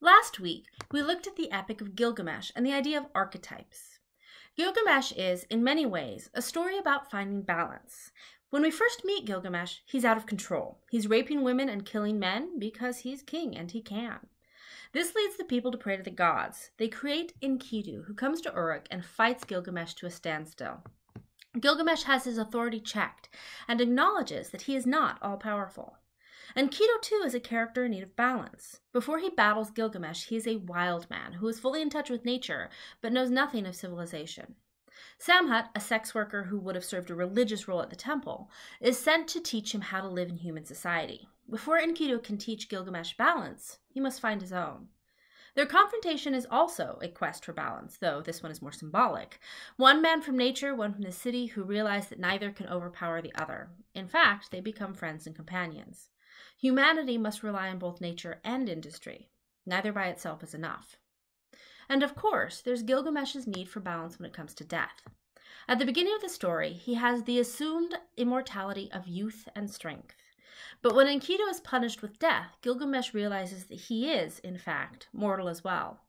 Last week, we looked at the Epic of Gilgamesh and the idea of archetypes. Gilgamesh is, in many ways, a story about finding balance. When we first meet Gilgamesh, he's out of control. He's raping women and killing men because he's king and he can. This leads the people to pray to the gods. They create Enkidu, who comes to Uruk and fights Gilgamesh to a standstill. Gilgamesh has his authority checked and acknowledges that he is not all powerful. And Keto, too, is a character in need of balance. Before he battles Gilgamesh, he is a wild man who is fully in touch with nature, but knows nothing of civilization. Samhat, a sex worker who would have served a religious role at the temple, is sent to teach him how to live in human society. Before Enkidu can teach Gilgamesh balance, he must find his own. Their confrontation is also a quest for balance, though this one is more symbolic. One man from nature, one from the city, who realize that neither can overpower the other. In fact, they become friends and companions. Humanity must rely on both nature and industry. Neither by itself is enough. And of course, there's Gilgamesh's need for balance when it comes to death. At the beginning of the story, he has the assumed immortality of youth and strength. But when Enkidu is punished with death, Gilgamesh realizes that he is, in fact, mortal as well.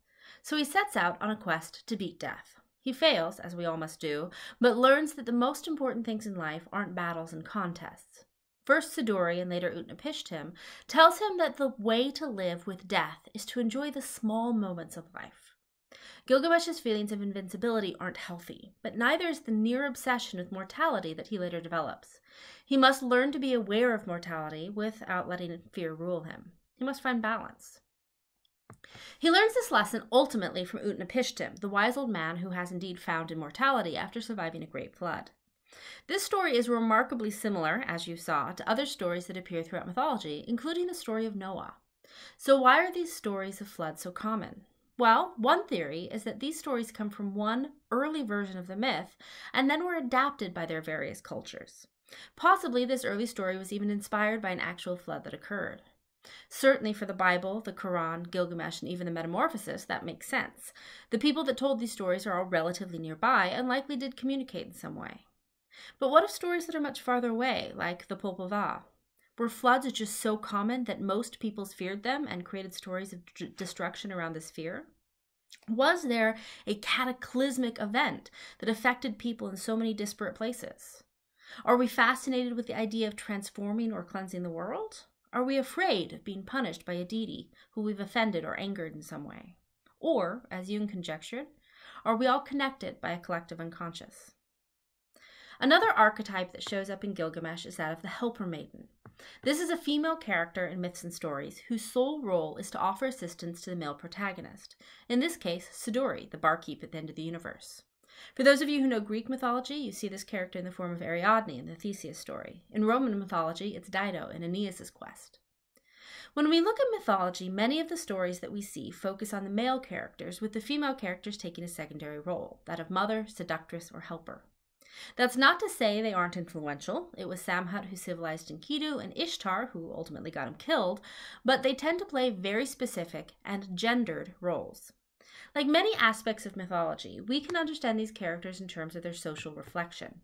So he sets out on a quest to beat death. He fails, as we all must do, but learns that the most important things in life aren't battles and contests first Sidori and later Utnapishtim, tells him that the way to live with death is to enjoy the small moments of life. Gilgamesh's feelings of invincibility aren't healthy, but neither is the near obsession with mortality that he later develops. He must learn to be aware of mortality without letting fear rule him. He must find balance. He learns this lesson ultimately from Utnapishtim, the wise old man who has indeed found immortality after surviving a great flood. This story is remarkably similar, as you saw, to other stories that appear throughout mythology, including the story of Noah. So, why are these stories of flood so common? Well, one theory is that these stories come from one early version of the myth and then were adapted by their various cultures. Possibly this early story was even inspired by an actual flood that occurred. Certainly for the Bible, the Quran, Gilgamesh, and even the Metamorphosis, that makes sense. The people that told these stories are all relatively nearby and likely did communicate in some way. But what of stories that are much farther away, like the Popova, ah, where floods are just so common that most peoples feared them and created stories of d- destruction around this fear? Was there a cataclysmic event that affected people in so many disparate places? Are we fascinated with the idea of transforming or cleansing the world? Are we afraid of being punished by a deity who we've offended or angered in some way? Or, as Jung conjectured, are we all connected by a collective unconscious? Another archetype that shows up in Gilgamesh is that of the Helper Maiden. This is a female character in myths and stories whose sole role is to offer assistance to the male protagonist, in this case, Siduri, the barkeep at the end of the universe. For those of you who know Greek mythology, you see this character in the form of Ariadne in the Theseus story. In Roman mythology, it's Dido in Aeneas' quest. When we look at mythology, many of the stories that we see focus on the male characters, with the female characters taking a secondary role that of mother, seductress, or helper. That's not to say they aren't influential. It was Samhat who civilized Enkidu and Ishtar who ultimately got him killed, but they tend to play very specific and gendered roles. Like many aspects of mythology, we can understand these characters in terms of their social reflection.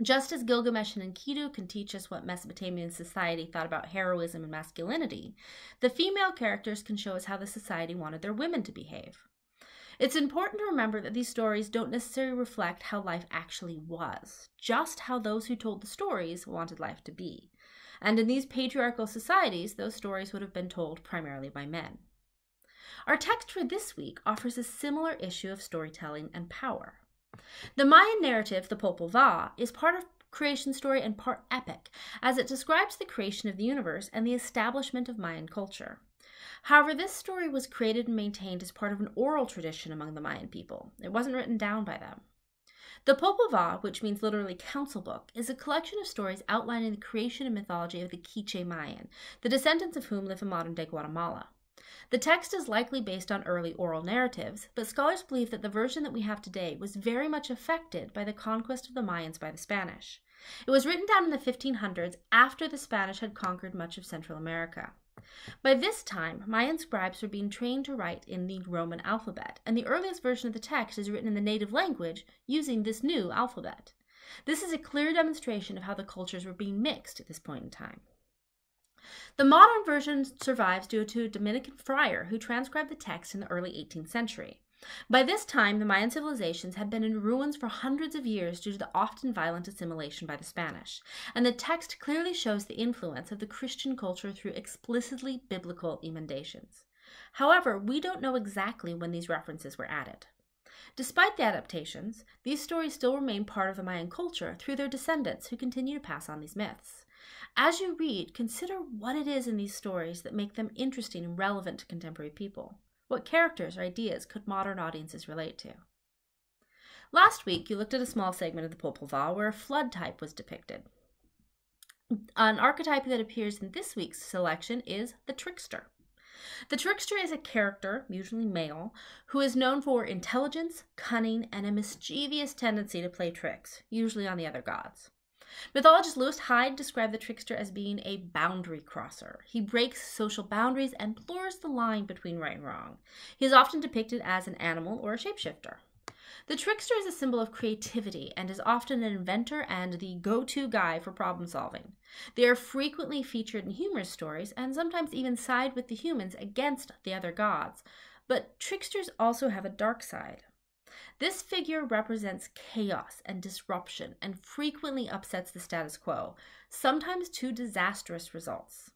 Just as Gilgamesh and Enkidu can teach us what Mesopotamian society thought about heroism and masculinity, the female characters can show us how the society wanted their women to behave. It's important to remember that these stories don't necessarily reflect how life actually was, just how those who told the stories wanted life to be. And in these patriarchal societies, those stories would have been told primarily by men. Our text for this week offers a similar issue of storytelling and power. The Mayan narrative, the Popol Vuh, is part of creation story and part epic, as it describes the creation of the universe and the establishment of Mayan culture. However, this story was created and maintained as part of an oral tradition among the Mayan people. It wasn't written down by them. The Popol Vuh, which means literally council book, is a collection of stories outlining the creation and mythology of the Quiche Mayan, the descendants of whom live in modern day Guatemala. The text is likely based on early oral narratives, but scholars believe that the version that we have today was very much affected by the conquest of the Mayans by the Spanish. It was written down in the 1500s after the Spanish had conquered much of Central America. By this time, Mayan scribes were being trained to write in the Roman alphabet, and the earliest version of the text is written in the native language using this new alphabet. This is a clear demonstration of how the cultures were being mixed at this point in time. The modern version survives due to a Dominican friar who transcribed the text in the early 18th century. By this time, the Mayan civilizations had been in ruins for hundreds of years due to the often violent assimilation by the Spanish, and the text clearly shows the influence of the Christian culture through explicitly biblical emendations. However, we don't know exactly when these references were added. Despite the adaptations, these stories still remain part of the Mayan culture through their descendants who continue to pass on these myths. As you read, consider what it is in these stories that make them interesting and relevant to contemporary people. What characters or ideas could modern audiences relate to? Last week, you looked at a small segment of the Popol Vuh where a flood type was depicted. An archetype that appears in this week's selection is the trickster. The trickster is a character, usually male, who is known for intelligence, cunning, and a mischievous tendency to play tricks, usually on the other gods. Mythologist Lewis Hyde described the trickster as being a boundary crosser. He breaks social boundaries and blurs the line between right and wrong. He is often depicted as an animal or a shapeshifter. The trickster is a symbol of creativity and is often an inventor and the go to guy for problem solving. They are frequently featured in humorous stories and sometimes even side with the humans against the other gods. But tricksters also have a dark side. This figure represents chaos and disruption and frequently upsets the status quo, sometimes to disastrous results.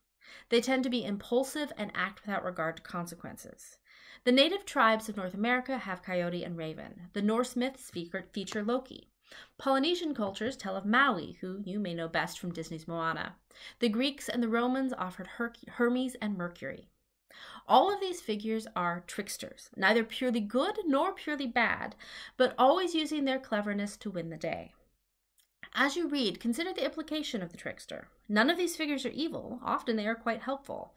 They tend to be impulsive and act without regard to consequences. The native tribes of North America have coyote and raven. The Norse myths feature Loki. Polynesian cultures tell of Maui, who you may know best from Disney's Moana. The Greeks and the Romans offered Her Hermes and Mercury. All of these figures are tricksters, neither purely good nor purely bad, but always using their cleverness to win the day. As you read, consider the implication of the trickster. None of these figures are evil, often they are quite helpful,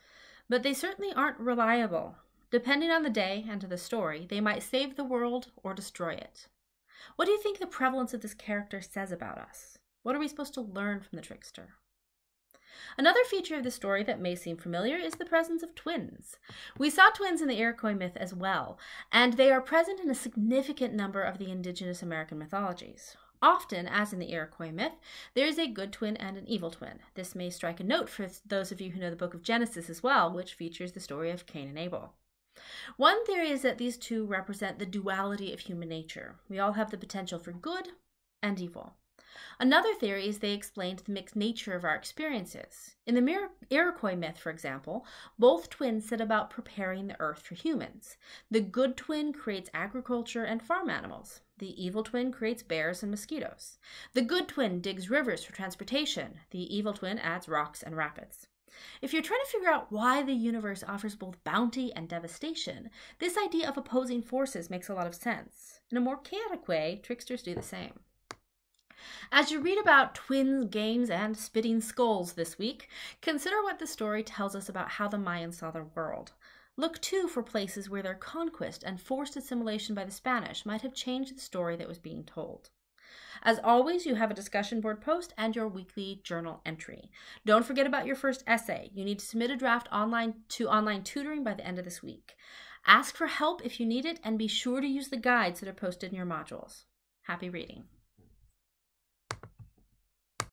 but they certainly aren't reliable. Depending on the day and the story, they might save the world or destroy it. What do you think the prevalence of this character says about us? What are we supposed to learn from the trickster? Another feature of the story that may seem familiar is the presence of twins. We saw twins in the Iroquois myth as well, and they are present in a significant number of the indigenous American mythologies. Often, as in the Iroquois myth, there is a good twin and an evil twin. This may strike a note for those of you who know the book of Genesis as well, which features the story of Cain and Abel. One theory is that these two represent the duality of human nature. We all have the potential for good and evil. Another theory is they explained the mixed nature of our experiences. In the Mir- Iroquois myth, for example, both twins set about preparing the earth for humans. The good twin creates agriculture and farm animals. The evil twin creates bears and mosquitoes. The good twin digs rivers for transportation. The evil twin adds rocks and rapids. If you're trying to figure out why the universe offers both bounty and devastation, this idea of opposing forces makes a lot of sense. In a more chaotic way, tricksters do the same. As you read about twins, games, and spitting skulls this week, consider what the story tells us about how the Mayans saw their world. Look too for places where their conquest and forced assimilation by the Spanish might have changed the story that was being told. As always, you have a discussion board post and your weekly journal entry. Don't forget about your first essay. You need to submit a draft online to online tutoring by the end of this week. Ask for help if you need it and be sure to use the guides that are posted in your modules. Happy reading.